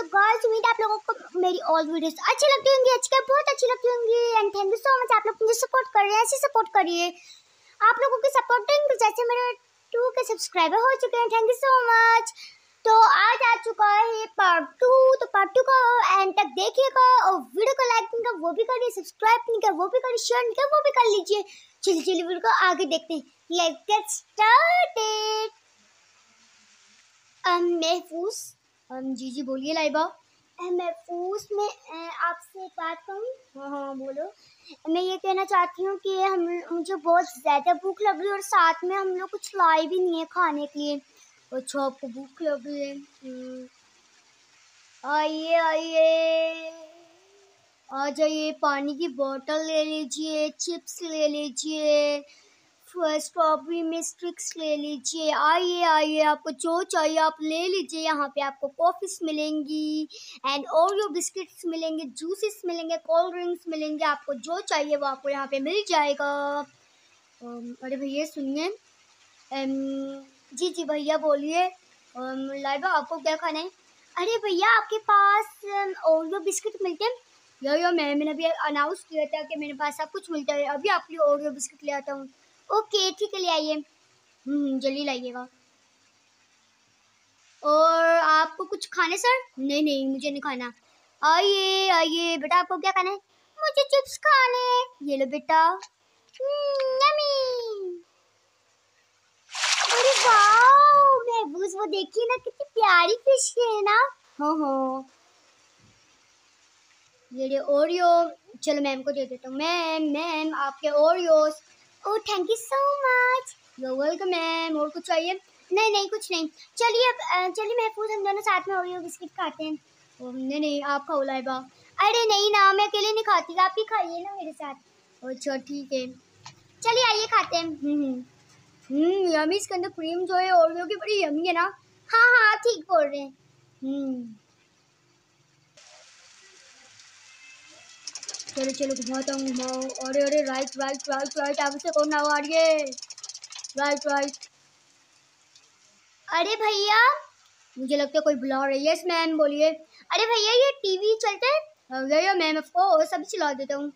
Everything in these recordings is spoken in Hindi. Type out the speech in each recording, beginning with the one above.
तो गाइस उम्मीद आप लोगों को मेरी ऑल वीडियोस अच्छी लगती होंगी अच्छी क्या बहुत अच्छी लगती होंगी and thank you so much आप लोग मुझे सपोर्ट कर रहे हैं ऐसे सपोर्ट करिए आप लोगों की सपोर्टिंग जैसे मेरे टू के सब्सक्राइबर हो चुके हैं थैंक यू सो मच तो आज आ चुका है पार्ट टू तो पार्ट टू को एंड तक देखिएगा और वीडियो को लाइक नहीं कर वो भी करिए सब्सक्राइब नहीं कर वो भी करिए शेयर नहीं कर वो भी कर लीजिए चलिए चलिए वीडियो को आगे देखते हैं let's get started um, Mefus हाँ जी जी बोलिए लाइबा महफूज में आपसे एक बात कहूँ हाँ हाँ बोलो मैं ये कहना चाहती हूँ कि हम मुझे बहुत ज़्यादा भूख लग रही है और साथ में हम लोग कुछ लाए भी नहीं है खाने के लिए अच्छा आपको भूख लग रही है हम्म। आइए आइए आ जाइए पानी की बोतल ले लीजिए चिप्स ले लीजिए फर्स्ट कॉपी में स्ट्रिक्स ले लीजिए आइए आइए आपको जो चाहिए आप ले लीजिए यहाँ पे आपको कॉफ़ीस मिलेंगी एंड ओरियो बिस्किट्स मिलेंगे जूसेस मिलेंगे कोल्ड ड्रिंक्स मिलेंगे आपको जो चाहिए वो आपको यहाँ पे मिल जाएगा um, अरे भैया सुनिए um, जी जी भैया बोलिए um, लाइबा आपको क्या खाना है अरे भैया आपके पास ओरियो बिस्किट मिलते हैं यो यो मैम मैंने अभी अनाउंस किया था कि मेरे पास सब कुछ मिलता है अभी आपके लिए ओरियो बिस्किट ले आता हूँ ओके ठीक है ले आइए हम्म, जल्दी लाइएगा और आपको कुछ खाने सर नहीं नहीं मुझे नहीं खाना आइए आइए बेटा आपको क्या खाना है मुझे चिप्स खाने ये लो बेटा हम्म, अरे महबूज वो देखिए ना कितनी प्यारी फिश है ना हो हाँ, हो हाँ। ये ओरियो चलो मैम को दे देता हूँ मैम मैम आपके Oreos oh thank you so much you welcome ma'am और कुछ चाहिए नहीं नहीं कुछ नहीं चलिए अब चलिए महफूज हम दोनों साथ में हो गए बिस्किट खाते हैं ओ, नहीं नहीं आप खाओ लाइबा अरे नहीं ना मैं अकेले नहीं खाती आप ही खाइए ना मेरे साथ अच्छा ठीक है चलिए आइए खाते हैं हम्म, हम्म।, हम्म यमी इसके अंदर क्रीम जो है ओरियो की बड़ी यमी है ना हाँ हाँ ठीक बोल रहे हैं हम्म चलो चलो घुमाता हूँ घुमाओ अरे अरे राइट राइट राइट राइट आप से कौन आवा रही है राइट राइट अरे भैया मुझे लगता है कोई बुला रही है यस मैम बोलिए अरे भैया ये टीवी चलते हैं हाँ, भैया मैम आपको सब चला देता हूँ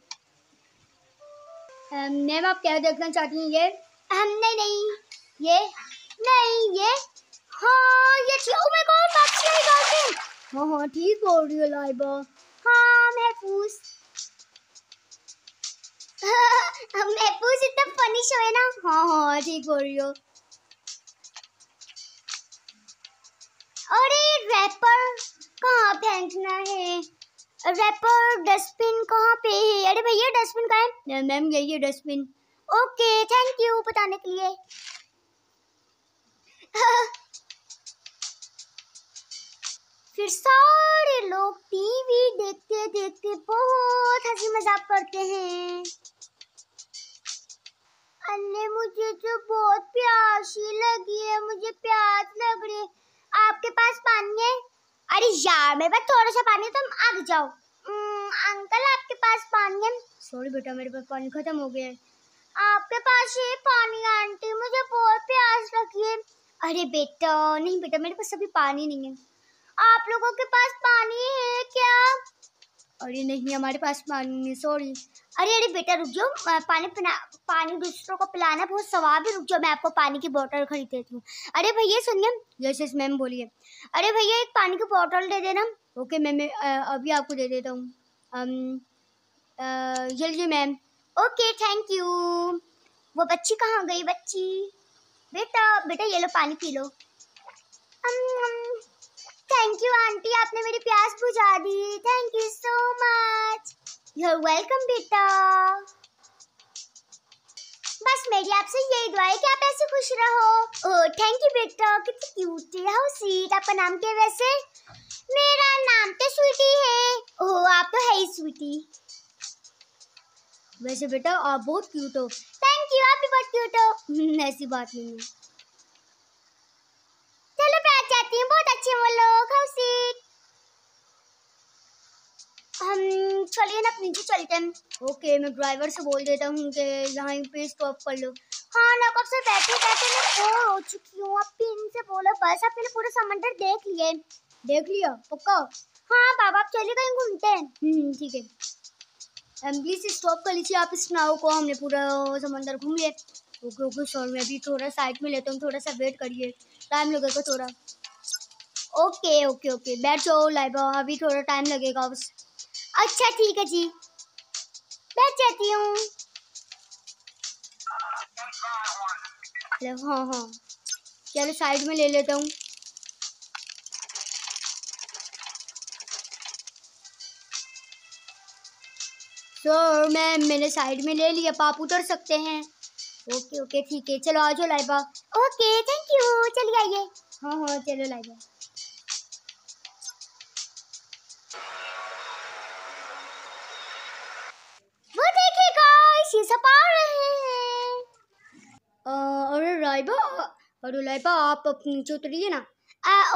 मैम आप क्या देखना चाहती हैं ये हम नहीं नहीं ये नहीं ये हाँ ये ठीक ओ माय गॉड बात नहीं करते हाँ हाँ ठीक बोल रही हो लाइबा हाँ महफूज इतना ना हाँ हाँ ठीक बोल रही हो अरे रैपर कहाँ फेंकना है रैपर डस्टबिन कहाँ पे है अरे भैया डस्टबिन कहाँ है मैम यही है डस्टबिन ओके थैंक यू बताने के लिए फिर सारे लोग टीवी देखते देखते बहुत क्या पढ़ते हैं अन्ने मुझे तो बहुत प्यासी लगी है मुझे प्यास लग रही है आपके पास पानी है अरे यार मेरे पास थोड़ा सा पानी है तो तुम आग जाओ अंकल आपके पास पानी है सॉरी बेटा मेरे पास पानी खत्म हो गया है आपके पास ये पानी आंटी मुझे बहुत प्यास लगी है अरे बेटा नहीं बेटा मेरे पास अभी पानी नहीं है आप लोगों के पास पानी है क्या अरे नहीं हमारे पास पानी नहीं सॉरी अरे अरे बेटा रुक जाओ पानी पिला पानी दूसरों को पिलाना बहुत सवाब है रुक जाओ मैं आपको पानी की बोतल खरीद देती हूँ अरे भैया सुनिए यस यस मैम बोलिए अरे भैया एक पानी की बोतल दे देना ओके मैम मैं अभी आपको दे देता हूँ जल्दी मैम ओके थैंक यू वो बच्ची कहाँ गई बच्ची बेटा बेटा ये लो पानी पी लो um, um, thank you aunty आपने मेरी प्यास बुझा दी thank you so much you are welcome बेटा बस मेरी आपसे यही दुआ है कि आप ऐसे खुश रहो ओह थैंक यू बेटा कितनी क्यूट है हाउ स्वीट आपका नाम क्या वैसे मेरा नाम तो स्वीटी है ओ oh, आप तो है ही स्वीटी वैसे बेटा आप बहुत क्यूट हो थैंक यू आप भी बहुत क्यूट हो हम्म, ऐसी बात नहीं है चलो बैठ जाती हूँ बहुत अच्छे बोलो नीचे चलते हैं ओके मैं ड्राइवर से बोल देता हूँ कि यहाँ पे स्टॉप कर लो हाँ ना कब से बैठे बैठे मैं बोर हो चुकी हूँ अब पिन से बोलो बस आप मैंने पूरे समंदर देख लिए देख लिया पक्का हाँ बाबा आप चले कहीं घूमते हैं हम्म, ठीक है से स्टॉप कर लीजिए आप इस नाव को हमने पूरा समंदर घूम लिया ओके ओके सर मैं भी थोड़ा साइड में लेता हूँ थोड़ा सा वेट करिए टाइम लगेगा थोड़ा ओके ओके ओके बैठ जाओ लाइबा अभी थोड़ा टाइम लगेगा उस अच्छा ठीक है जी बैठ जाती हूँ मतलब, हाँ हाँ चलो साइड में ले लेता हूँ तो मैं मैंने साइड में ले लिया पाप उतर सकते हैं ओके ओके ठीक है चलो आ जाओ लाइबा ओके थैंक यू चलिए आइए हाँ हाँ चलो लाइबा और उलाइबा आप अपनी नीचे तो उतरिए ना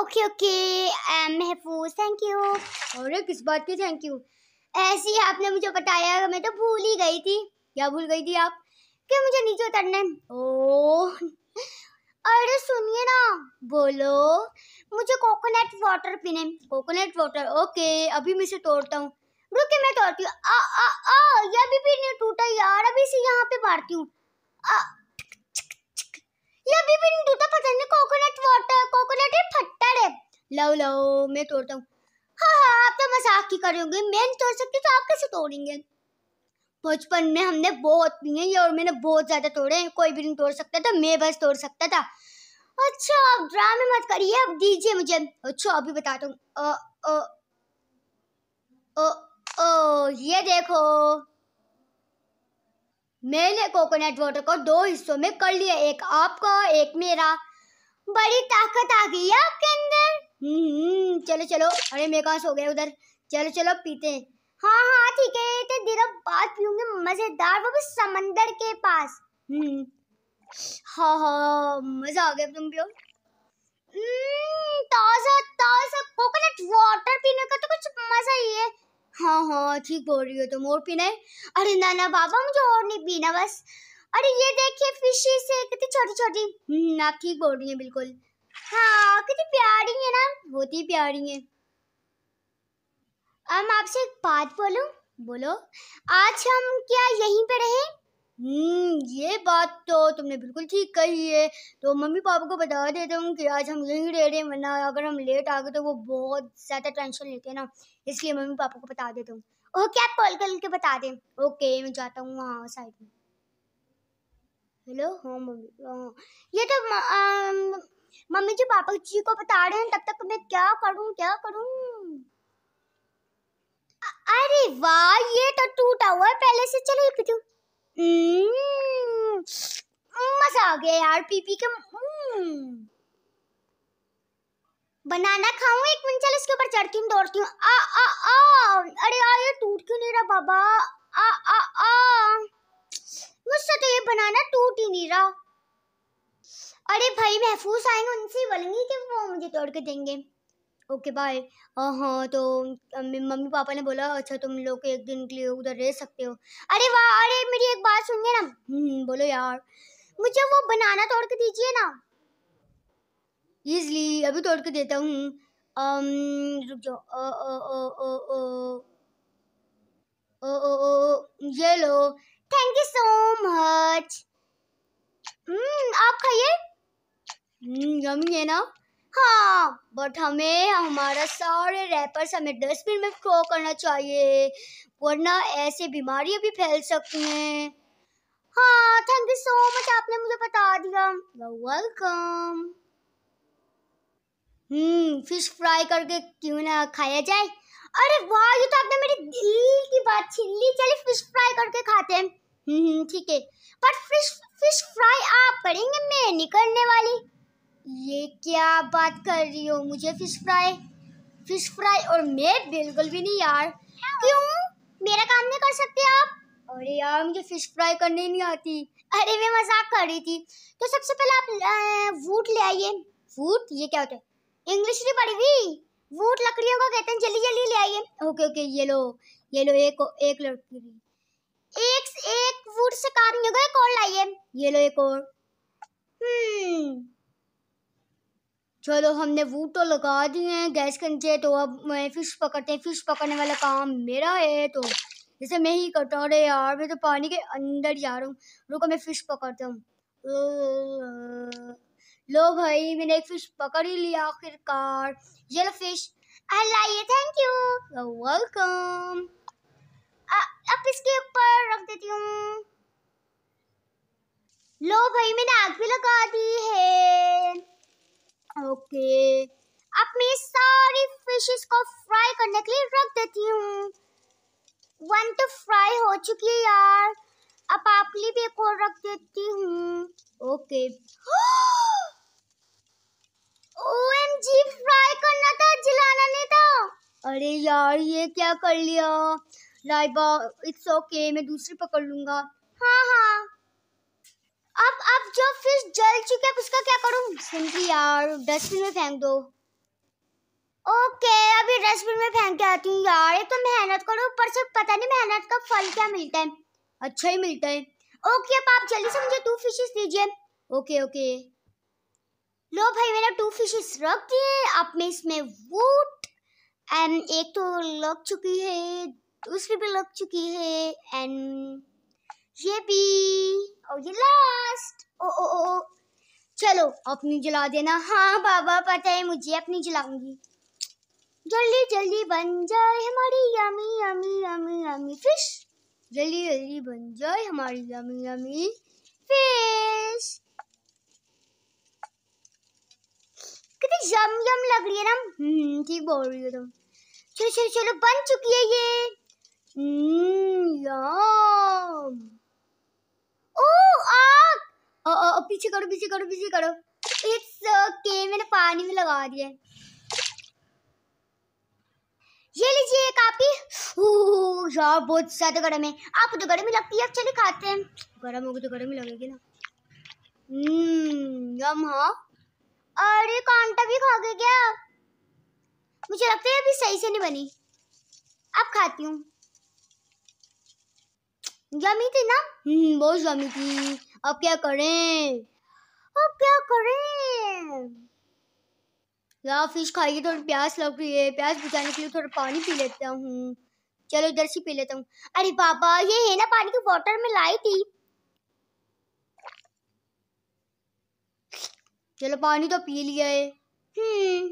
okay okay Mahfuz thank you और किस बात के थैंक यू ऐसे ही आपने मुझे बताया मैं तो भूल ही गई थी क्या भूल गई थी आप कि मुझे नीचे उतरना है ओ अरे सुनिए ना बोलो मुझे कोकोनट वाटर पीने कोकोनट वाटर ओके अभी मैं इसे तोड़ता हूँ रुके मैं तोड़ती हूँ ये भी नहीं टूटा यार अभी इसे यहाँ पे मारती हूँ लवी भी तो पसंद है कोकोनट वाटर कोकोनट है फट्टर है लव लव मैं तोड़ता हूँ हाँ हाँ आप तो मजाक ही करोगे मैं तोड़ सकती तो आप कैसे तोड़ेंगे बचपन में हमने बहुत पिए ये और मैंने बहुत ज़्यादा तोड़े कोई भी नहीं तोड़ सकता था मैं बस तोड़ सकता था अच्छा आप ड्रामे मत करिए अब दीजिए मुझे अच्छा अभी बताता हूँ ओ, ओ, ओ, ओ, ये देखो मैंने कोकोनट वाटर को दो हिस्सों में कर लिया एक आपका और एक मेरा बड़ी ताकत आ गई है आपके अंदर हम्म चलो चलो अरे मेरे पास हो गया उधर चलो चलो पीते हैं हाँ हाँ ठीक है इतने तो दिनों बात पीऊंगे मजेदार वो समंदर के पास हम्म हाँ हाँ, हाँ मजा आ गया तुम पियो हम्म, ताजा ताजा कोकोनट वाटर पीने का तो कुछ मजा ही है हाँ हाँ ठीक बोल रही हो तुम और पीना है अरे ना ना बाबा मुझे और नहीं पीना बस अरे ये देखिए फिशेस है कितनी छोटी छोटी हम्म, आप ठीक बोल रही है बिल्कुल हाँ कितनी प्यारी है ना बहुत ही प्यारी है अब आपसे एक बात बोलूं बोलो आज हम क्या यहीं पर रहे हम्म ये बात तो तुमने बिल्कुल ठीक कही है तो मम्मी पापा को बता देता हूँ कि आज हम यहीं रह रहे हैं वरना अगर हम लेट आ गए तो वो बहुत ज़्यादा टेंशन लेते हैं ना इसलिए मम्मी पापा को बता देता हूँ ओके आप कॉल करके बता दें ओके मैं जाता हूँ वहाँ साइड में हेलो हाँ मम्मी हाँ ये तो मम्मी जी पापा जी को बता रहे हैं तब तक मैं क्या करूँ क्या करूँ अरे वाह ये तो टूटा हुआ है पहले से चलो ये मजा आ गया यार पीपी के हम्म। बनाना खाऊं एक मिनट चल इसके ऊपर चढ़ती हूँ दौड़ती हूँ आ आ आ अरे यार ये टूट क्यों नहीं रहा बाबा आ आ आ मुझसे तो ये बनाना टूट ही नहीं रहा अरे भाई महफूज आएंगे उनसे बोलेंगे कि वो मुझे तोड़ के देंगे ओके बाय हाँ तो मम्मी पापा ने बोला अच्छा तुम लोग एक दिन के लिए उधर रह सकते हो अरे वाह अरे मेरी एक बात सुनिए ना हम्म, बोलो यार मुझे वो बनाना तोड़ के दीजिए ना इजली अभी तोड़ के देता हूँ रुक जाओ ओ ओ ओ ओ ओ ओ ओ ओ ये लो थैंक यू सो मच आप खाइए यमी हम्म, है ना हाँ बट हमें हमारा सारे रैपर्स हमें डस्टबिन में थ्रो करना चाहिए वरना ऐसे बीमारियां भी फैल सकती हैं हाँ थैंक यू सो मच आपने मुझे बता दिया वेलकम हम्म फिश फ्राई करके क्यों ना खाया जाए अरे वाह ये तो आपने मेरी दिल की बात छीन ली चलिए फिश फ्राई करके खाते हैं हम्म, हम्म ठीक है पर फिश फिश फ्राई आप करेंगे मैं नहीं करने वाली ये क्या बात कर रही हो मुझे फिश फ्राई फिश फ्राई और मैं बिल्कुल भी नहीं यार क्यों मेरा काम नहीं कर सकते आप अरे यार मुझे फिश फ्राई करने नहीं आती अरे मैं मजाक कर रही थी तो सबसे पहले आप वूट ले आइए वूट ये क्या होता है इंग्लिश नहीं पढ़ी हुई वूट लकड़ियों को कहते हैं जल्दी जल्दी ले आइए ओके ओके ये लो ये लो एक एक लकड़ी एक एक वूट से काम नहीं होगा एक और लाइए ये लो एक और हम्म चलो हमने वो तो लगा दिए हैं गैस के नीचे तो अब मैं फिश पकड़ते हैं फिश पकड़ने वाला काम मेरा है तो जैसे मैं ही करता हूँ अरे यार मैं तो पानी के अंदर जा रहा हूँ रुको मैं फ़िश पकड़ता हूँ लो भाई मैंने एक फ़िश पकड़ ही लिया आखिरकार ये लो फिश अल्लाह ये थैंक यू वेलकम अब इसके ऊपर रख देती हूँ लो भाई मैंने आग भी लगा दी है ओके अब मैं सारी फिशेस को फ्राई करने के लिए रख देती हूँ वन तो फ्राई हो चुकी है यार अब आप लिए भी एक और रख देती हूँ ओके ओएमजी फ्राई करना था जलाना नहीं था अरे यार ये क्या कर लिया लाइबा इट्स ओके मैं दूसरी पकड़ लूंगा हाँ हाँ अब अब जो फिश जल चुके है उसका क्या करूं सिंपली यार डस्टबिन में फेंक दो ओके अभी डस्टबिन में फेंक के आती हूँ यार ये तो मेहनत करो ऊपर से पता नहीं मेहनत का फल क्या मिलता है अच्छा ही मिलता है ओके अब आप जल्दी से मुझे टू फिशेस दीजिए ओके ओके लो भाई मैंने टू फिशेस रख दिए अब मैं इसमें वूट एंड एक तो लग चुकी है दूसरी भी लग चुकी है एंड ये भी और ये लास्ट ओ ओ ओ चलो अपनी जला देना हाँ बाबा पता है मुझे अपनी जलाऊंगी जल्दी जल्दी बन जाए हमारी yummy yummy yummy yummy fish जल्दी जल्दी बन जाए हमारी यमी यमी फिश कितनी यम यम लग रही है ना हम्म ठीक बोल रही हो तुम चलो चलो चलो बन चुकी है ये हम्म यम पीछे करो पीछे करो पीछे करो इट्स ओके मैंने पानी में लगा दिया ये लीजिए एक आपकी यार बहुत ज्यादा गर्म है आपको तो गर्मी लगती है चलिए खाते हैं गर्म होगी तो गर्मी लगेगी ना हम्म, यम हाँ अरे कांटा भी खा गए क्या मुझे लगता है अभी सही से नहीं बनी अब खाती हूँ जमी थी ना हम्म, बहुत जमी थी अब क्या करें अब क्या करें यार फिश खाइए थोड़ी प्यास लग रही है प्यास बुझाने के लिए थोड़ा पानी पी लेता हूँ चलो इधर से पी लेता हूँ अरे पापा ये है ना पानी की वाटर में लाई थी चलो पानी तो पी लिया है हम्म,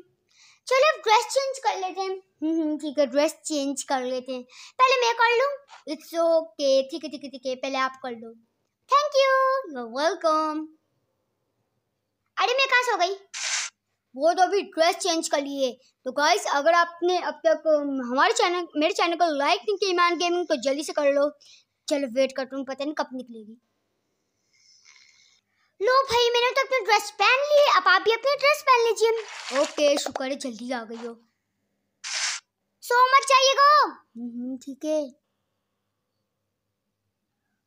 चलो अब ड्रेस चेंज कर लेते हैं हम्म, हम्म ठीक है ड्रेस चेंज कर लेते हैं पहले मैं कर लूँ इट्स ओके ठीक है ठीक है ठीक है पहले आप कर लो thank you you are welcome अरे मैं कहाँ सो गई वो तो अभी ड्रेस चेंज कर लिए तो गाइस अगर आपने अब तक हमारे चैनल मेरे चैनल को लाइक नहीं किया ईमान गेमिंग तो जल्दी से कर लो चलो वेट करता हूँ पता नहीं कब निकलेगी लो भाई मैंने तो अपनी ड्रेस पहन ली है अब आप भी अपनी ड्रेस पहन लीजिए ओके शुक्र है जल्दी आ गई हो सो मच चाहिएगा हम्म, ठीक है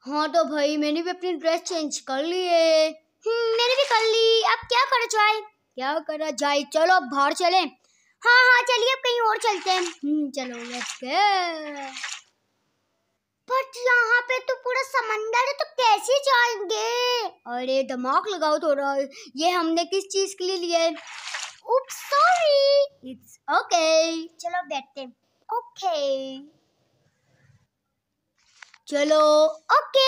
हाँ तो भाई मैंने भी अपनी ड्रेस चेंज कर ली है हम्म, मैंने भी कर ली अब क्या करा जाए क्या करा जाए चलो अब बाहर चले हाँ हाँ चलिए अब कहीं और चलते हैं हम्म चलो लेट्स गो बट यहाँ पे तो पूरा समंदर है तो कैसे जाएंगे अरे दिमाग लगाओ थोड़ा ये हमने किस चीज के लिए लिया है सॉरी इट्स ओके चलो बैठते ओके okay. चलो ओके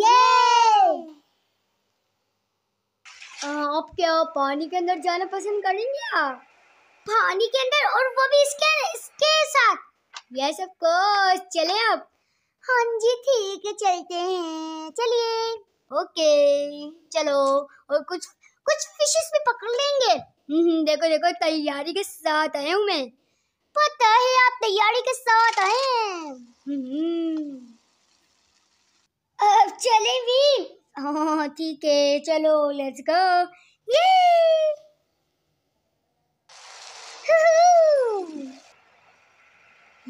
ये आप क्या पानी के अंदर जाना पसंद करेंगे आप पानी के अंदर और वो भी इसके इसके साथ यस ऑफ कोर्स चले आप हाँ जी ठीक है चलते हैं चलिए ओके चलो और कुछ कुछ फिशेस भी पकड़ लेंगे हम्म, देखो देखो तैयारी के साथ आया हूँ मैं पता है आप तैयारी के साथ आए हम्म। अब चले भी हाँ ठीक है चलो लेट्स गो ये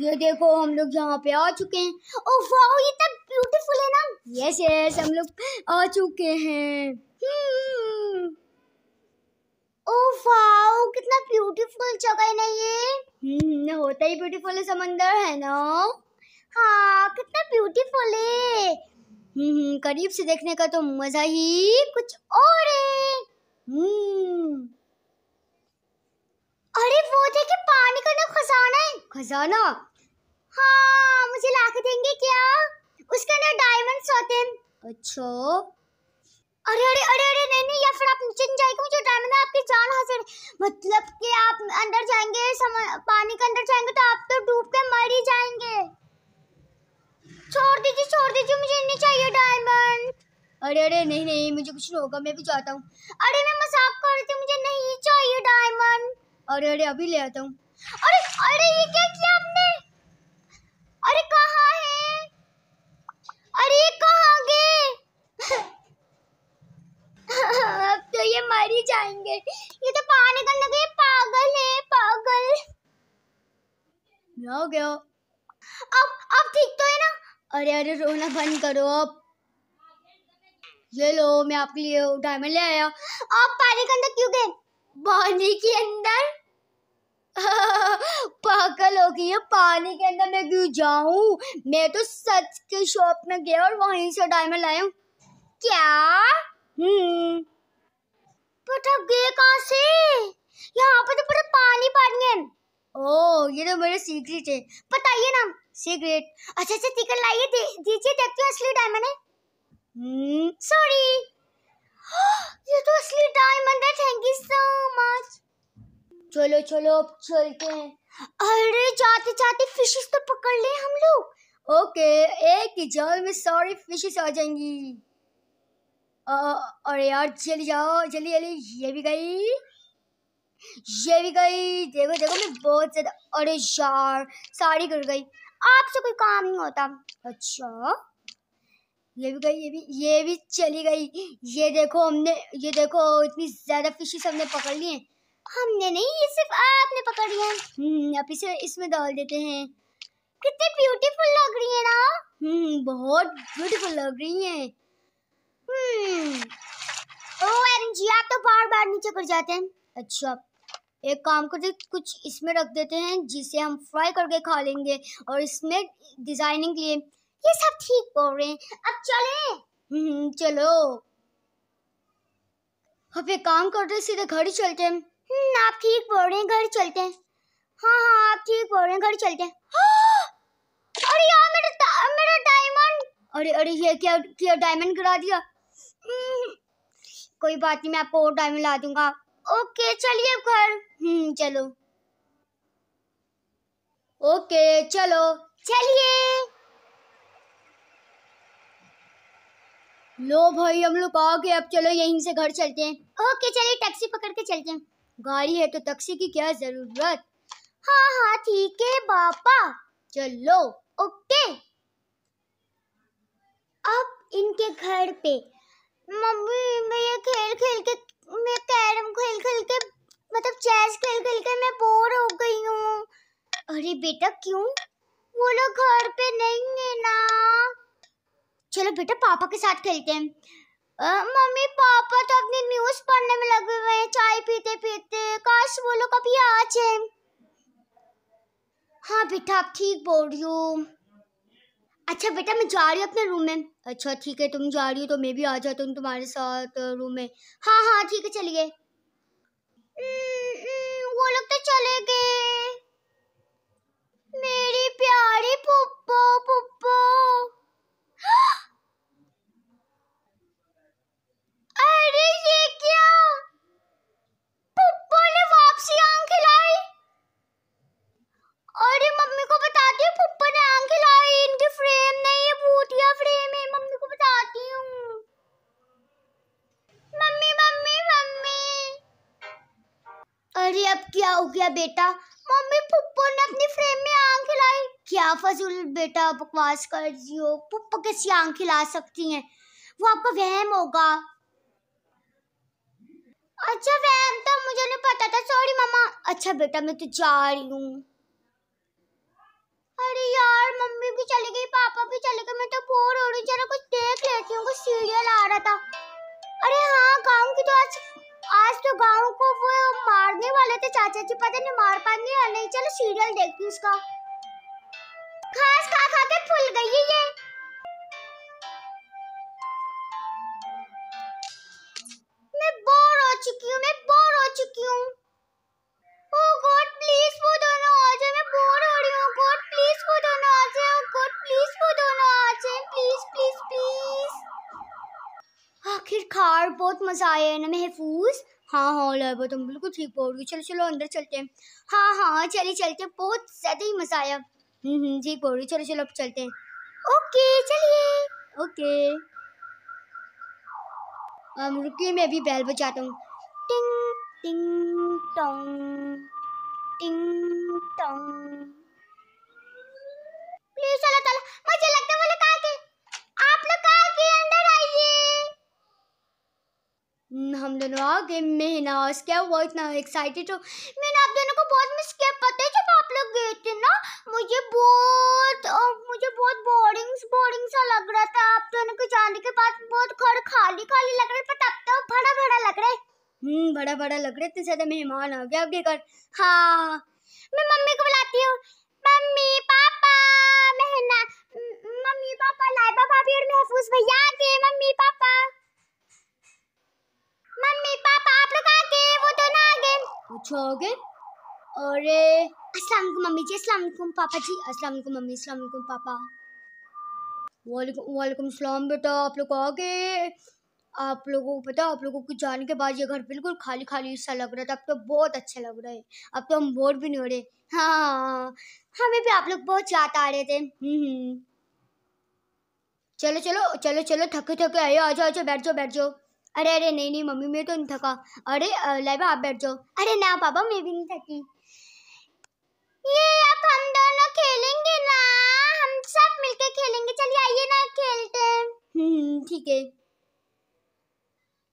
ये देखो हम लोग यहाँ पे आ चुके हैं ओ वाओ ये तो ब्यूटीफुल है ना यस यस हम लोग आ चुके हैं हम्म। ब्यूटीफुल जगह है ना ये हम्म, ना होता ही ब्यूटीफुल है समंदर है ना हाँ कितना ब्यूटीफुल है हम्म, हम्म करीब से देखने का तो मजा ही कुछ और है हम्म। अरे वो देखे पानी का ना खजाना है खजाना हाँ मुझे ला के देंगे क्या उसका ना डायमंड्स होते हैं अच्छा अरे अरे अरे अरे नहीं नहीं या फिर आप नीचे नहीं जाएंगे मुझे डर में आपकी जान हासिल मतलब कि आप अंदर जाएंगे सम, पानी के अंदर जाएंगे तो आप तो डूब के मर ही जाएंगे छोड़ दीजिए छोड़ दीजिए मुझे नहीं चाहिए डायमंड अरे अरे नहीं नहीं मुझे कुछ नहीं होगा मैं भी जाता हूँ अरे मैं मजाक कर रही थी मुझे नहीं चाहिए डायमंड अरे अरे अभी ले आता हूँ अरे अरे ये क्या किया आपने तो ये मर ही जाएंगे ये तो बाहर का लगे पागल है पागल हो गया अब अब ठीक तो है ना अरे अरे रोना बंद करो अब ये लो मैं आपके लिए डायमंड ले आया आप पानी के अंदर क्यों गए पानी के अंदर पागल हो गई है पानी के अंदर मैं क्यों जाऊं मैं तो सच के शॉप में गया और वहीं से डायमंड लाया हूँ क्या हम्म बट गए कहाँ से यहाँ पे तो पूरा पानी पानी है ओ ये तो मेरे सीक्रेट है बताइए ना सीक्रेट अच्छा अच्छा टिकट लाइए दे, दीजिए देखते हो असली डायमंड है सॉरी हम्म, ये तो असली डायमंड है थैंक यू सो मच चलो चलो अब चलते हैं अरे जाते जाते फिशेस तो पकड़ ले हम लोग ओके एक ही जाल में सारी फिशेस आ जाएंगी और यार जल्दी जाओ जल्दी जल्दी ये भी गई ये भी गई देखो देखो मैं बहुत ज़्यादा अरे यार सारी गिर गई आपसे कोई काम नहीं होता अच्छा ये भी गई ये भी ये भी चली गई ये देखो हमने ये देखो इतनी ज़्यादा फिशेस हमने पकड़ ली हैं हमने नहीं ये सिर्फ आपने पकड़ लिया आप हम्म, इसे इसमें डाल देते हैं कितनी ब्यूटीफुल लग रही है ना हम्म बहुत ब्यूटीफुल लग रही है Hmm. ओएमजी आप तो बार बार नीचे कर जाते हैं अच्छा एक काम करते कुछ इसमें रख देते हैं जिसे हम फ्राई करके खा लेंगे और इसमें डिजाइनिंग लिए ये सब ठीक हो रहे हैं अब चले हम्म, चलो अब एक काम करते सीधे घर ही चलते हैं हम्म आप ठीक बोल रहे हैं घर चलते हैं हाँ हाँ आप ठीक बोल रहे हैं घर चलते हैं हाँ, अरे यार मेरा मेरा डायमंड अरे अरे ये क्या क्या डायमंड गिरा दिया कोई बात नहीं मैं आपको और टाइम ला दूंगा ओके चलिए घर हम्म, चलो ओके चलो चलिए लो भाई हम लोग आ गए अब चलो यहीं से घर चलते हैं ओके चलिए टैक्सी पकड़ के चलते हैं गाड़ी है तो टैक्सी की क्या जरूरत हाँ हाँ ठीक है बापा चलो ओके अब इनके घर पे मम्मी मैं ये खेल खेल के मैं कैरम खेल खेल के मतलब चेस खेल खेल के मैं बोर हो गई हूँ अरे बेटा क्यों वो लोग घर पे नहीं है ना चलो बेटा पापा के साथ खेलते हैं मम्मी पापा तो अपनी न्यूज पढ़ने में लगे हुए हैं चाय पीते पीते काश वो लोग अभी आ जाए हाँ बेटा आप ठीक बोल रही हो अच्छा बेटा मैं जा रही हूँ अपने रूम में अच्छा ठीक है तुम जा रही हो तो मैं भी आ जाता हूँ तुम्हारे साथ रूम में हाँ हाँ ठीक है चलिए हम्म, वो लोग तो चले गए मेरी प्यारी पुप्पो पुप्पो अरे ये बोला बेटा मम्मी पुप्पो ने अपनी फ्रेम में आंख खिलाई क्या फजूल बेटा बकवास कर रही हो पुप्पो कैसी आंख खिला सकती हैं वो आपका वहम होगा अच्छा वहम तो मुझे नहीं पता था सॉरी मामा अच्छा बेटा मैं तो जा रही हूँ अरे यार मम्मी भी चली गई पापा भी चले गए मैं तो बोर हो रही जरा कुछ देख लेती हूँ कुछ सीरियल आ रहा था अरे हाँ गाँव की तो आज आज तो गाँव को वो मारने वाले थे चाचा जी पता नहीं मार पाएंगे या नहीं चलो सीरियल देखती उसका खास खा खा के फूल गई है ये मैं बोर हो चुकी हूँ मैं बोर हो चुकी हूँ बहुत मजा आया ना महफूज माहौल है वो तो बिल्कुल ठीक बोल रही चलो चलो अंदर चलते हैं हाँ हाँ चलिए चलते बहुत ज़्यादा ही मज़ा आया हम्म, हम्म, ठीक बोल रही चलो चलो अब चलते हैं ओके चलिए ओके हम रुकिए मैं अभी बैल बजाता हूँ टिंग टिंग टोंग टिंग टोंग प्लीज चलो चलो मुझे लगता है हम दोनों आ गए मैं क्या हुआ इतना एक्साइटेड हो मैंने आप दोनों को बहुत मिस किया पता है जब आप लोग गए थे ना मुझे बहुत और मुझे बहुत बोरिंग बोरिंग सा लग रहा था आप दोनों के जाने के बाद बहुत घर खाली खाली लग रहा था तब तो भरा भरा लग रहा है हम्म बड़ा बड़ा लग रहा है इतने ज़्यादा मेहमान आ गया आपके घर हाँ मैं मम्मी को बुलाती हूँ mummy papa मेहना mummy papa Laiba भाभी और महफूज भैया आ गए बच्चों हो गए और अस्सलाम वालेकुम मम्मी जी अस्सलाम वालेकुम पापा जी अस्सलाम वालेकुम मम्मी अस्सलाम वालेकुम पापा वालेकुम वालेकुम सलाम बेटा आप लोग आ गए आप लोगों को पता आप लोगों को जाने के बाद ये घर बिल्कुल खाली खाली सा लग रहा था अब तो बहुत अच्छा लग रहा है अब तो हम बोर भी नहीं हो रहे हाँ हमें भी आप लोग बहुत याद आ रहे थे हम्म, हम्म। चलो चलो चलो चलो थके थके आए आ जाओ आ जाओ बैठ जाओ बैठ जाओ अरे अरे नहीं नहीं मम्मी मैं तो नहीं थका अरे लाइबा आप बैठ जाओ अरे ना पापा मैं भी नहीं थकी ये अब हम दोनों खेलेंगे ना हम सब मिलके खेलेंगे चलिए आइए ना खेलते हैं हम्म, ठीक है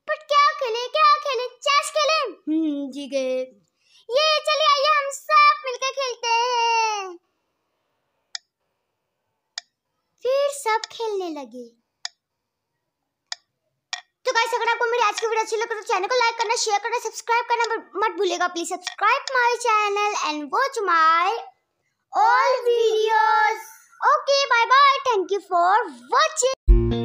पर क्या खेलें क्या खेलें चेस खेलें हम्म ठीक है ये चलिए आइए हम सब मिलके खेलते हैं फिर सब खेलने लगे तो गाइस अगर आपको मेरी आज की वीडियो अच्छी लगे तो चैनल को लाइक करना शेयर करना सब्सक्राइब करना मत भूलिएगा please subscribe my channel and watch my all videos okay bye bye thank you for watching